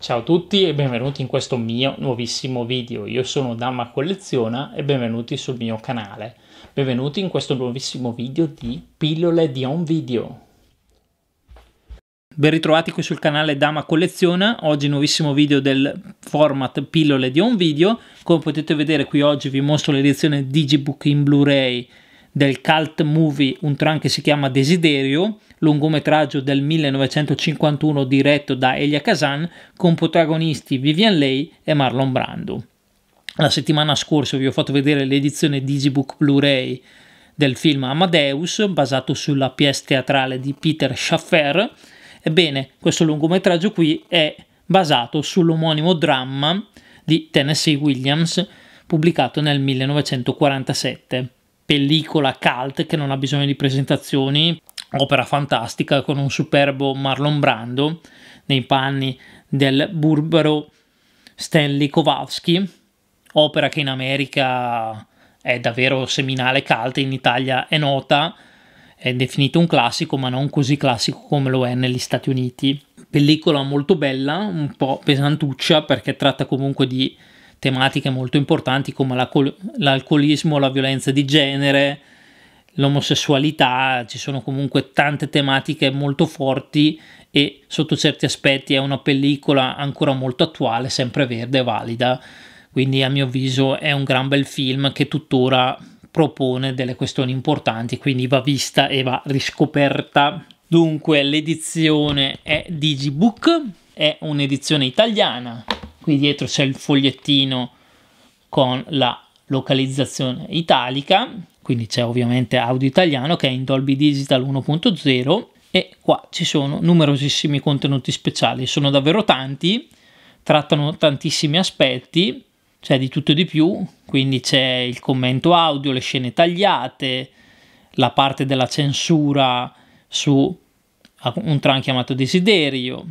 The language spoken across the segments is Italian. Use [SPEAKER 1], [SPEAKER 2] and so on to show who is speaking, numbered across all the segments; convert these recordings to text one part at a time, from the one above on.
[SPEAKER 1] Ciao a tutti e benvenuti in questo mio nuovissimo video. Io sono Dama Colleziona e benvenuti sul mio canale. Benvenuti in questo nuovissimo video di Pillole di On Video. Ben ritrovati qui sul canale Dama Colleziona, oggi nuovissimo video del format pillole di un video, come potete vedere qui oggi vi mostro l'edizione Digibook in Blu-ray del cult movie un tram che si chiama Desiderio, lungometraggio del 1951 diretto da Elia Kazan con protagonisti Vivian Leigh e Marlon Brando. La settimana scorsa vi ho fatto vedere l'edizione Digibook Blu-ray del film Amadeus, basato sulla pièce teatrale di Peter Schaffer. Ebbene, questo lungometraggio qui è basato sull'omonimo dramma di Tennessee Williams, pubblicato nel 1947 pellicola cult che non ha bisogno di presentazioni, opera fantastica con un superbo Marlon Brando nei panni del burbero Stanley Kowalski, opera che in America è davvero seminale cult, in Italia è nota, è definito un classico, ma non così classico come lo è negli Stati Uniti. Pellicola molto bella, un po' pesantuccia perché tratta comunque di tematiche molto importanti come l'alcolismo, la violenza di genere, l'omosessualità, ci sono comunque tante tematiche molto forti e sotto certi aspetti è una pellicola ancora molto attuale, sempre verde e valida, quindi a mio avviso è un gran bel film che tuttora propone delle questioni importanti, quindi va vista e va riscoperta. Dunque l'edizione è Digibook, è un'edizione italiana qui dietro c'è il fogliettino con la localizzazione italica, quindi c'è ovviamente audio italiano che è in Dolby Digital 1.0 e qua ci sono numerosissimi contenuti speciali, sono davvero tanti, trattano tantissimi aspetti, c'è di tutto e di più, quindi c'è il commento audio, le scene tagliate, la parte della censura su un tram chiamato Desiderio,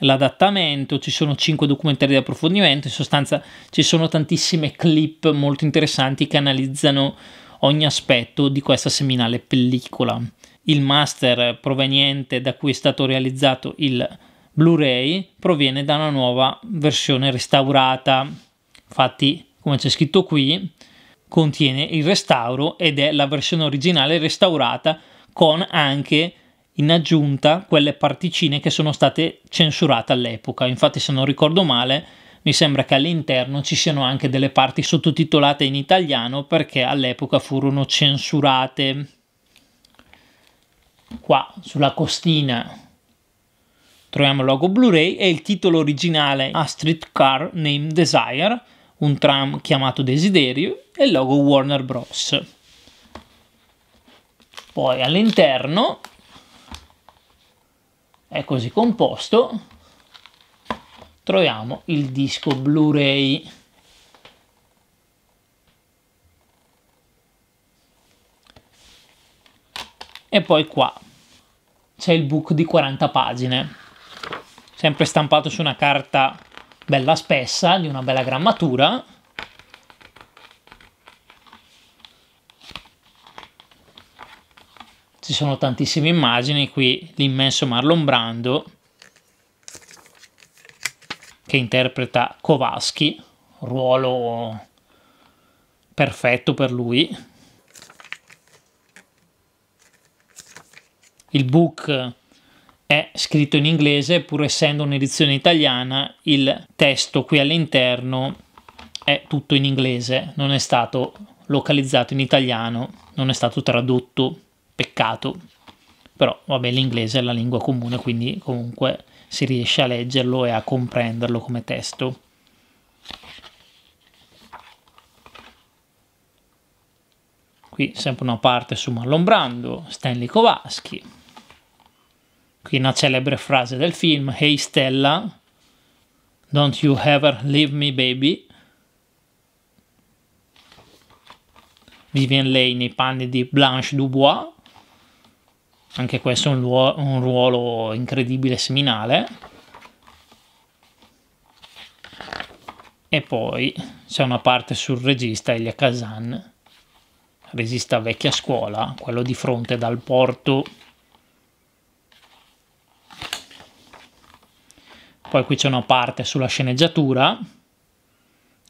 [SPEAKER 1] l'adattamento, ci sono cinque documentari di approfondimento, in sostanza ci sono tantissime clip molto interessanti che analizzano ogni aspetto di questa seminale pellicola. Il master proveniente da cui è stato realizzato il Blu-ray proviene da una nuova versione restaurata. Infatti, come c'è scritto qui, contiene il restauro ed è la versione originale restaurata con anche in aggiunta quelle particine che sono state censurate all'epoca. Infatti, se non ricordo male, mi sembra che all'interno ci siano anche delle parti sottotitolate in italiano perché all'epoca furono censurate. Qua sulla costina troviamo il logo Blu-ray e il titolo originale A Streetcar Named Desire, un tram chiamato Desiderio e il logo Warner Bros. Poi all'interno è così composto, troviamo il disco Blu-ray. E poi qua c'è il book di 40 pagine, sempre stampato su una carta bella spessa, di una bella grammatura, ci sono tantissime immagini, qui l'immenso Marlon Brando che interpreta Kowalski, ruolo perfetto per lui. Il book è scritto in inglese, pur essendo un'edizione italiana, il testo qui all'interno è tutto in inglese, non è stato localizzato in italiano, non è stato tradotto Peccato. Però vabbè, l'inglese è la lingua comune, quindi comunque si riesce a leggerlo e a comprenderlo come testo. Qui sempre una parte su Marlon Brando, Stanley Kowalski. Qui una celebre frase del film, Hey Stella, Don't You Ever Leave Me Baby. Vivien lei nei panni di Blanche Dubois anche questo è un, luo- un ruolo incredibile seminale. E poi c'è una parte sul regista Elia Kazan, regista vecchia scuola, quello di fronte dal porto. Poi qui c'è una parte sulla sceneggiatura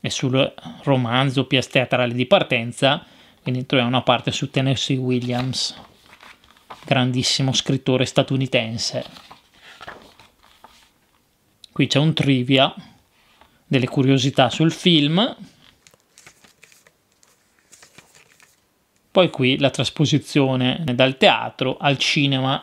[SPEAKER 1] e sul romanzo pièce teatrale di partenza, quindi troviamo una parte su Tennessee Williams grandissimo scrittore statunitense. Qui c'è un trivia delle curiosità sul film. Poi qui la trasposizione dal teatro al cinema,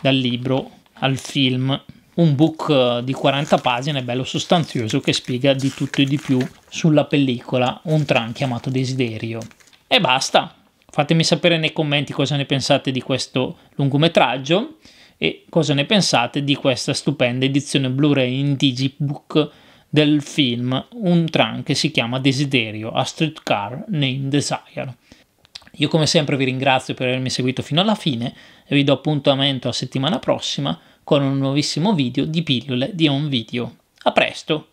[SPEAKER 1] dal libro al film. Un book di 40 pagine bello sostanzioso che spiega di tutto e di più sulla pellicola Un tran chiamato Desiderio. E basta, Fatemi sapere nei commenti cosa ne pensate di questo lungometraggio e cosa ne pensate di questa stupenda edizione Blu-ray in Digibook del film Un tram che si chiama Desiderio, a streetcar named Desire. Io come sempre vi ringrazio per avermi seguito fino alla fine e vi do appuntamento a settimana prossima con un nuovissimo video di pillole di un video. A presto!